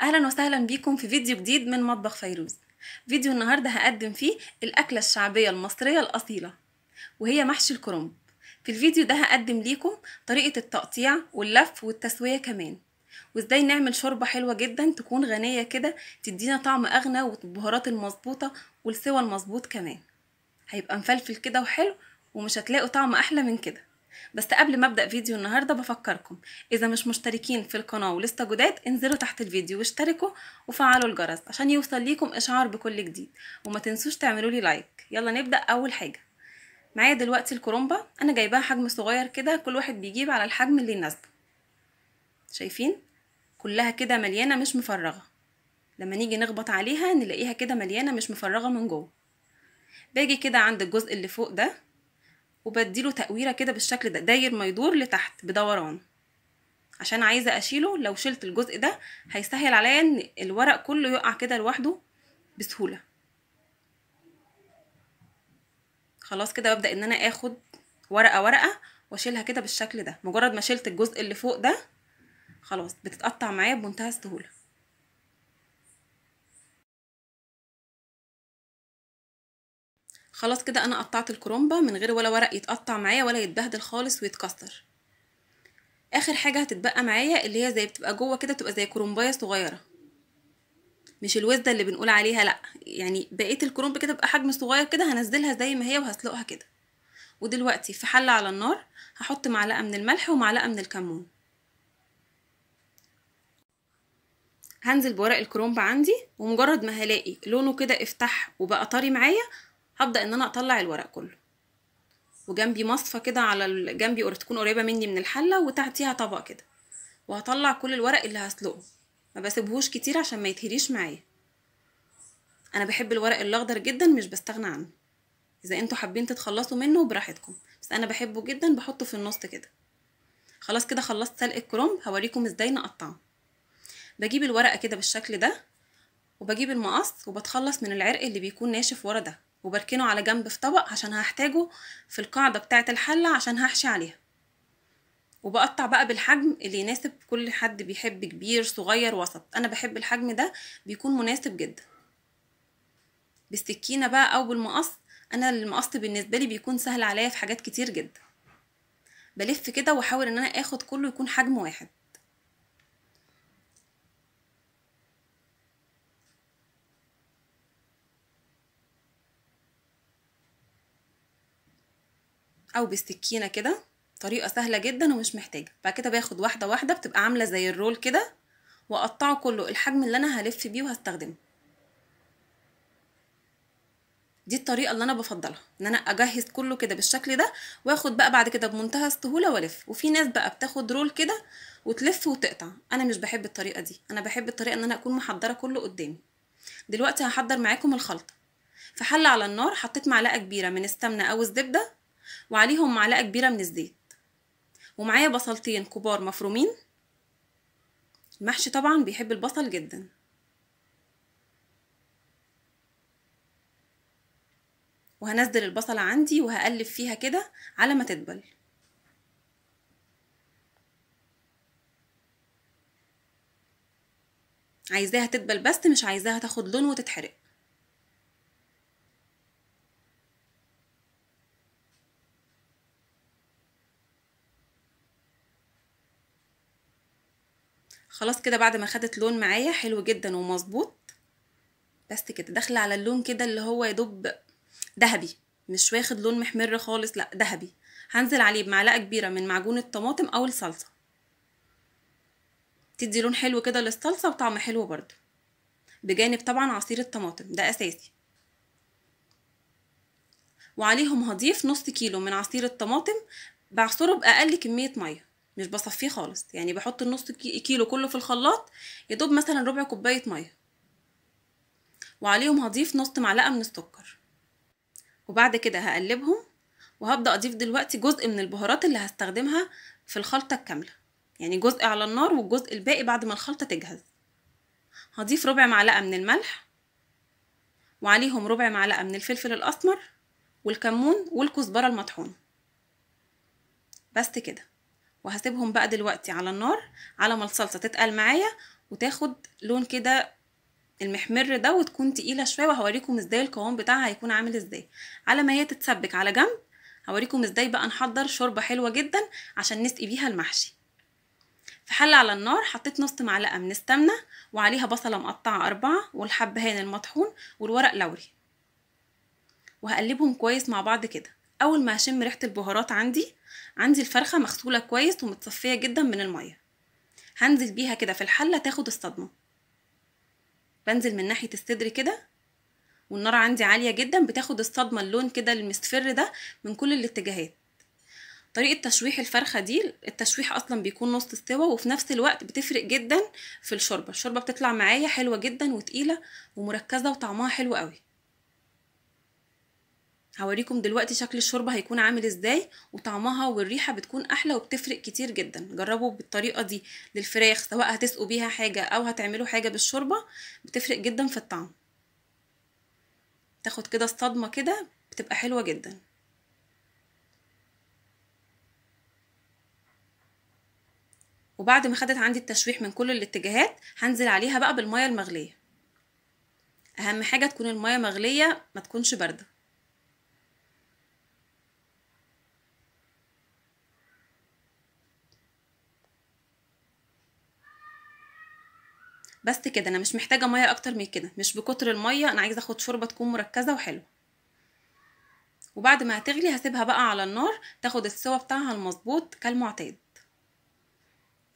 اهلا وسهلا بيكم في فيديو جديد من مطبخ فيروز فيديو النهارده هقدم فيه الاكله الشعبيه المصريه الاصيله وهي محشي الكرنب في الفيديو ده هقدم ليكم طريقه التقطيع واللف والتسويه كمان وازاي نعمل شوربه حلوه جدا تكون غنيه كده تدينا طعم اغنى والبهارات المظبوطه والسوى المظبوط كمان هيبقى مفلفل كده وحلو ومش هتلاقوا طعم احلى من كده بس قبل ما ابدا فيديو النهارده بفكركم اذا مش مشتركين في القناه ولسه جداد انزلوا تحت الفيديو واشتركوا وفعلوا الجرس عشان يوصل ليكم اشعار بكل جديد وما تنسوش تعملوا لي لايك يلا نبدا اول حاجه معايا دلوقتي الكرومبه انا جايباها حجم صغير كده كل واحد بيجيب على الحجم اللي يناسبه شايفين كلها كده مليانه مش مفرغه لما نيجي نخبط عليها نلاقيها كده مليانه مش مفرغه من جوه باجي كده عند الجزء اللي فوق ده وبديله تقويره كده بالشكل ده داير ما يدور لتحت بدوران عشان عايزه اشيله لو شلت الجزء ده هيسهل عليا ان الورق كله يقع كده لوحده بسهوله خلاص كده ببدا ان انا اخد ورقه ورقه واشيلها كده بالشكل ده مجرد ما شلت الجزء اللي فوق ده خلاص بتتقطع معايا بمنتهى السهوله خلاص كده انا قطعت الكرومبة من غير ولا ورق يتقطع معايا ولا يتبهدل خالص ويتكسر اخر حاجة هتتبقى معايا اللي هي زي بتبقى جوه كده تبقى زي كرومباية صغيرة مش الوزدة اللي بنقول عليها لا يعني بقية الكرومب كده بقى حجم صغير كده هنزلها زي ما هي وهسلقها كده ودلوقتي في حلة على النار هحط معلقة من الملح ومعلقة من الكمون هنزل بورق الكرومب عندي ومجرد ما هلاقي لونه كده افتح وبقى طري معايا هبدا ان انا اطلع الورق كله وجنبي مصفى كده على جنبي تكون قريبه مني من الحله وتحتيها طبق كده وهطلع كل الورق اللي هسلقه ما بسيبهوش كتير عشان ما يتهريش معايا انا بحب الورق الاخضر جدا مش بستغنى عنه اذا انتوا حابين تتخلصوا منه براحتكم بس انا بحبه جدا بحطه في النص كده خلاص كده خلصت سلق الكرنب هوريكم ازاي نقطعه بجيب الورقه كده بالشكل ده وبجيب المقص وبتخلص من العرق اللي بيكون ناشف ورا ده وبركنه على جنب في طبق عشان هحتاجه في القاعدة بتاعة الحلة عشان هحشي عليها وبقطع بقى بالحجم اللي يناسب كل حد بيحب كبير صغير وسط انا بحب الحجم ده بيكون مناسب جدا بالسكينة بقى او بالمقص انا المقص بالنسبة لي بيكون سهل عليا في حاجات كتير جدا بلف كده واحاول ان انا اخد كله يكون حجم واحد او بالسكينه كده طريقه سهله جدا ومش محتاجه بعد كده باخد واحده واحده بتبقى عامله زي الرول كده واقطعه كله الحجم اللي انا هلف بيه وهستخدمه دي الطريقه اللي انا بفضلها ان انا اجهز كله كده بالشكل ده واخد بقى بعد كده بمنتهى السهوله والف وفي ناس بقى بتاخد رول كده وتلف وتقطع انا مش بحب الطريقه دي انا بحب الطريقه ان انا اكون محضره كله قدامي دلوقتي هحضر معاكم الخلطه في على النار حطيت معلقه كبيره من السمنه او الزبده وعليهم معلقة كبيرة من الزيت ومعايا بصلتين كبار مفرومين المحشي طبعا بيحب البصل جدا وهنزل البصلة عندي وهقلب فيها كده على ما تدبل عايزاها تدبل بس مش عايزاها تاخد لون وتتحرق خلاص كده بعد ما خدت لون معايا حلو جدا ومظبوط بس كده داخله على اللون كده اللي هو يدوب ذهبي مش واخد لون محمر خالص لا ذهبي هنزل عليه بمعلقه كبيره من معجون الطماطم او الصلصه تدي لون حلو كده للصلصه وطعم حلو برضو بجانب طبعا عصير الطماطم ده اساسي وعليهم هضيف نص كيلو من عصير الطماطم بعصره باقل كميه ميه مش بصفيه خالص يعني بحط النص كيلو كله في الخلاط يا دوب مثلا ربع كوبايه ميه وعليهم هضيف نص معلقه من السكر وبعد كده هقلبهم وهبدا اضيف دلوقتي جزء من البهارات اللي هستخدمها في الخلطه الكامله يعني جزء على النار والجزء الباقي بعد ما الخلطه تجهز هضيف ربع معلقه من الملح وعليهم ربع معلقه من الفلفل الاسمر والكمون والكزبره المطحونه بس كده وهسيبهم بقى دلوقتي على النار على ما الصلصه تتقل معايا وتاخد لون كده المحمر ده وتكون تقيله شويه وهوريكم ازاي القوام بتاعها هيكون عامل ازاي على ما هي تتسبك على جنب هوريكم ازاي بقى نحضر شوربه حلوه جدا عشان نسقي بيها المحشي في حل على النار حطيت نص معلقه من السمنه وعليها بصله مقطعه اربعه والحبهان المطحون والورق لوري وهقلبهم كويس مع بعض كده اول ما هشم ريحه البهارات عندي عندي الفرخة مغسولة كويس ومتصفية جدا من المية هنزل بيها كده في الحلة تاخد الصدمة بنزل من ناحية الصدر كده والنار عندي عالية جدا بتاخد الصدمة اللون كده المستفر ده من كل الاتجاهات طريقة تشويح الفرخة دي التشويح أصلا بيكون نص استوى وفي نفس الوقت بتفرق جدا في الشوربة الشوربة بتطلع معايا حلوة جدا وتقيلة ومركزة وطعمها حلو قوي هوريكم دلوقتي شكل الشوربه هيكون عامل ازاي وطعمها والريحه بتكون احلى وبتفرق كتير جدا جربوا بالطريقه دي للفراخ سواء هتسقوا بيها حاجه او هتعملوا حاجه بالشوربه بتفرق جدا في الطعم تاخد كده الصدمه كده بتبقى حلوه جدا وبعد ما خدت عندي التشويح من كل الاتجاهات هنزل عليها بقى بالميه المغليه اهم حاجه تكون الميه مغليه ما تكونش بارده بس كده انا مش محتاجه ميه اكتر من كده مش بكتر الميه انا عايزه اخد شوربه تكون مركزه وحلوه وبعد ما هتغلي هسيبها بقى على النار تاخد السوا بتاعها المظبوط كالمعتاد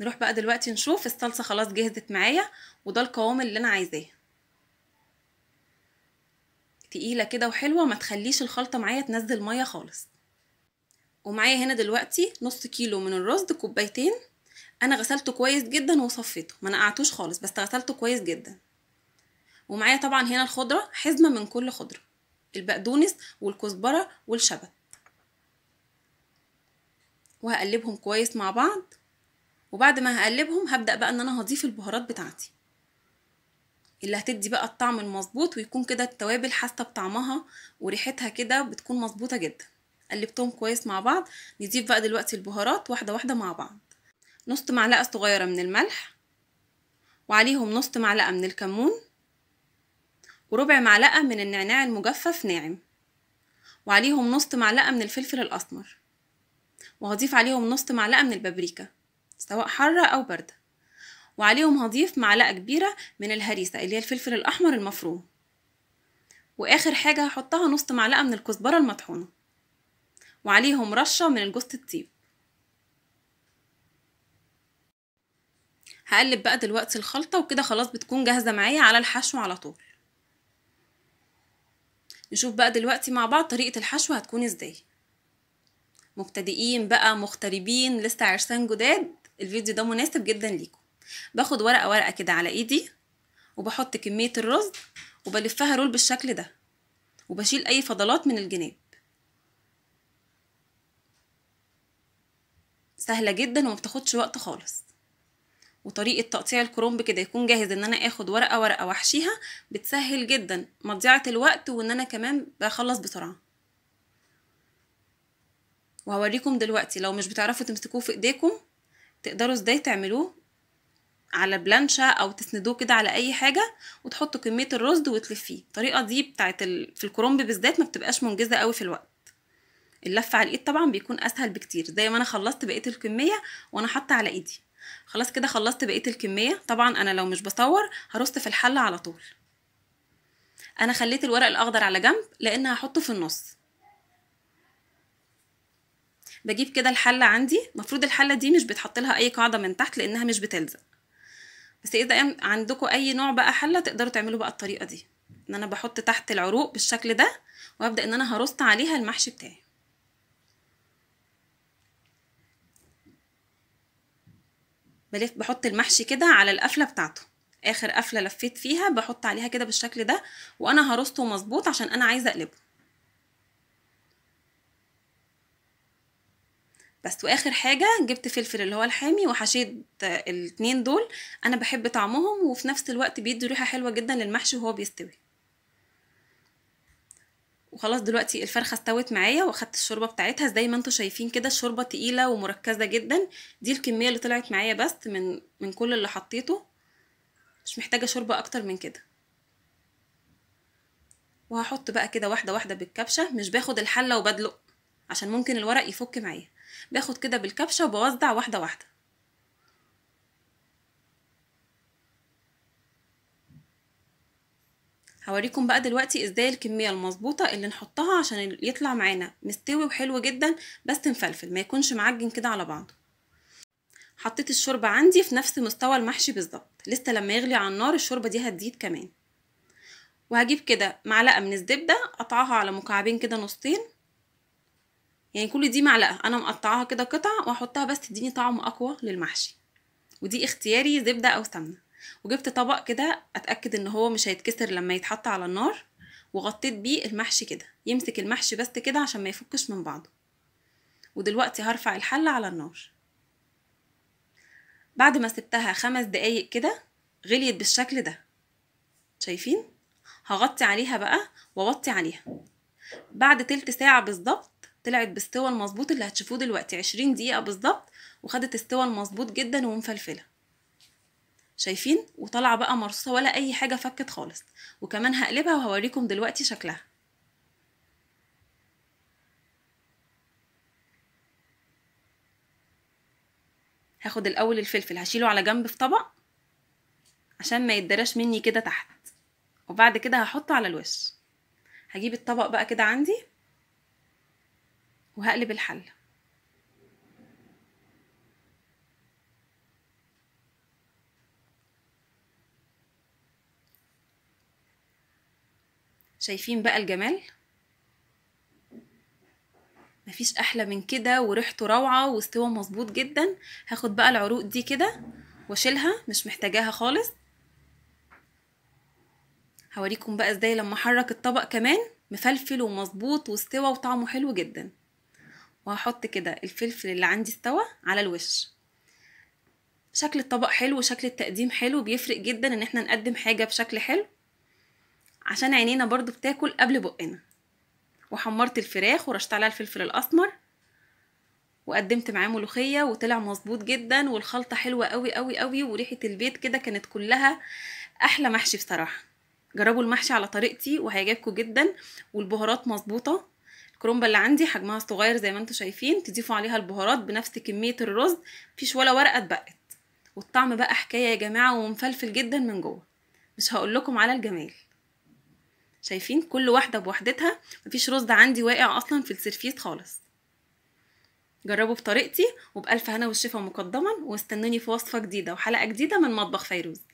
نروح بقى دلوقتي نشوف الصلصه خلاص جهزت معايا وده القوام اللي انا عايزاه تقيله كده وحلوه ما تخليش الخلطه معايا تنزل ميه خالص ومعايا هنا دلوقتي نص كيلو من الرز كوبايتين انا غسلته كويس جدا وصفيته ما نقعتوش خالص بس غسلته كويس جدا ومعايا طبعا هنا الخضره حزمه من كل خضره البقدونس والكزبره والشبت وهقلبهم كويس مع بعض وبعد ما هقلبهم هبدا بقى ان انا هضيف البهارات بتاعتي اللي هتدي بقى الطعم المظبوط ويكون كده التوابل حاسه بطعمها وريحتها كده بتكون مظبوطه جدا قلبتهم كويس مع بعض نضيف بقى دلوقتي البهارات واحده واحده مع بعض نص معلقة صغيرة من الملح وعليهم نص معلقة من الكمون وربع معلقة من النعناع المجفف ناعم وعليهم نص معلقة من الفلفل الأسمر وهضيف عليهم نص معلقة من البابريكا سواء حارة أو باردة وعليهم هضيف معلقة كبيرة من الهريسة اللي هي الفلفل الأحمر المفروم وآخر حاجة هحطها نص معلقة من الكزبرة المطحونة وعليهم رشة من الجوز الطيب هقلب بقى دلوقتي الخلطة وكده خلاص بتكون جاهزة معايا على الحشو على طول نشوف بقى دلوقتي مع بعض طريقة الحشو هتكون ازاي مبتدئين بقى مغتربين لسه عرسان جداد الفيديو ده مناسب جدا ليكم باخد ورقة ورقة كده على ايدي وبحط كمية الرز وبلفها رول بالشكل ده وبشيل اي فضلات من الجناب سهلة جدا ومبتاخدش وقت خالص وطريقه تقطيع الكرنب كده يكون جاهز ان انا اخد ورقه ورقه واحشيها بتسهل جدا مضيعه الوقت وان انا كمان بخلص بسرعه وهوريكم دلوقتي لو مش بتعرفوا تمسكوه في ايديكم تقدروا ازاي تعملوه على بلانشا او تسندوه كده على اي حاجه وتحطوا كميه الرز وتلفيه الطريقه دي بتاعت ال... في الكرنب بالذات ما بتبقاش منجزه قوي في الوقت اللف على الايد طبعا بيكون اسهل بكتير زي ما انا خلصت بقيه الكميه وانا حاطه على ايدي خلاص كده خلصت بقيه الكميه طبعا انا لو مش بصور هرص في الحله على طول انا خليت الورق الاخضر على جنب لان هحطه في النص بجيب كده الحله عندي المفروض الحله دي مش بتحط لها اي قاعده من تحت لانها مش بتلزق بس اذا عندكم اي نوع بقى حله تقدروا تعملوا بقى الطريقه دي ان انا بحط تحت العروق بالشكل ده وابدا ان انا هرص عليها المحشي بتاعي بلف بحط المحشي كده على القفله بتاعته اخر قفله لفيت فيها بحط عليها كده بالشكل ده وانا هرصه مظبوط عشان انا عايزه اقلبه بس واخر حاجه جبت فلفل اللي هو الحامي وحشيت الاتنين دول انا بحب طعمهم وفي نفس الوقت بيدوا ريحه حلوه جدا للمحشي وهو بيستوي وخلاص دلوقتي الفرخه استوت معايا واخدت الشوربه بتاعتها زي ما انتم شايفين كده الشوربه تقيله ومركزه جدا دي الكميه اللي طلعت معايا بس من من كل اللي حطيته مش محتاجه شوربه اكتر من كده وهحط بقى كده واحده واحده بالكبشه مش باخد الحله وبدلق عشان ممكن الورق يفك معايا باخد كده بالكبشه وبوزع واحده واحده هوريكم بقى دلوقتي ازاي الكميه المظبوطه اللي نحطها عشان يطلع معانا مستوي وحلو جدا بس مفلفل ما يكونش معجن كده على بعضه حطيت الشوربه عندي في نفس مستوى المحشي بالظبط لسه لما يغلي على النار الشوربه دي هتزيد كمان وهجيب كده معلقه من الزبده قطعها على مكعبين كده نصين يعني كل دي معلقه انا مقطعاها كده قطع واحطها بس تديني طعم اقوى للمحشي ودي اختياري زبده او سمنه وجبت طبق كده اتاكد ان هو مش هيتكسر لما يتحط على النار وغطيت بيه المحشي كده يمسك المحشي بس كده عشان ما يفكش من بعضه ودلوقتي هرفع الحله على النار بعد ما سبتها خمس دقايق كده غليت بالشكل ده شايفين هغطي عليها بقى واوطي عليها بعد تلت ساعه بالظبط طلعت بالستوى المظبوط اللي هتشوفوه دلوقتي عشرين دقيقه بالظبط وخدت استوى المظبوط جدا ومفلفله شايفين وطالعه بقى مرصوصه ولا اي حاجه فكت خالص وكمان هقلبها وهوريكم دلوقتي شكلها هاخد الاول الفلفل هشيله على جنب في طبق عشان ما يتدراش مني كده تحت وبعد كده هحطه على الوش هجيب الطبق بقى كده عندي وهقلب الحله شايفين بقى الجمال مفيش احلى من كده وريحته روعه واستوى مظبوط جدا هاخد بقى العروق دي كده واشيلها مش محتاجاها خالص هوريكم بقى ازاي لما احرك الطبق كمان مفلفل ومظبوط واستوى وطعمه حلو جدا وهحط كده الفلفل اللي عندي استوى على الوش شكل الطبق حلو وشكل التقديم حلو بيفرق جدا ان احنا نقدم حاجه بشكل حلو عشان عينينا برضو بتاكل قبل بقنا وحمرت الفراخ ورشت عليها الفلفل الاسمر وقدمت معاه ملوخيه وطلع مظبوط جدا والخلطه حلوه قوي قوي قوي وريحه البيت كده كانت كلها احلى محشي بصراحه جربوا المحشي على طريقتي وهيعجبكم جدا والبهارات مظبوطه الكرومبه اللي عندي حجمها صغير زي ما انتم شايفين تضيفوا عليها البهارات بنفس كميه الرز مفيش ولا ورقه اتبقت والطعم بقى حكايه يا جماعه ومفلفل جدا من جوه مش هقول لكم على الجمال شايفين كل واحدة بوحدتها مفيش رز عندي واقع أصلا في السيرفيس خالص جربوا بطريقتي وبألف هنا والشفا مقدما واستنوني في وصفة جديدة وحلقة جديدة من مطبخ فيروز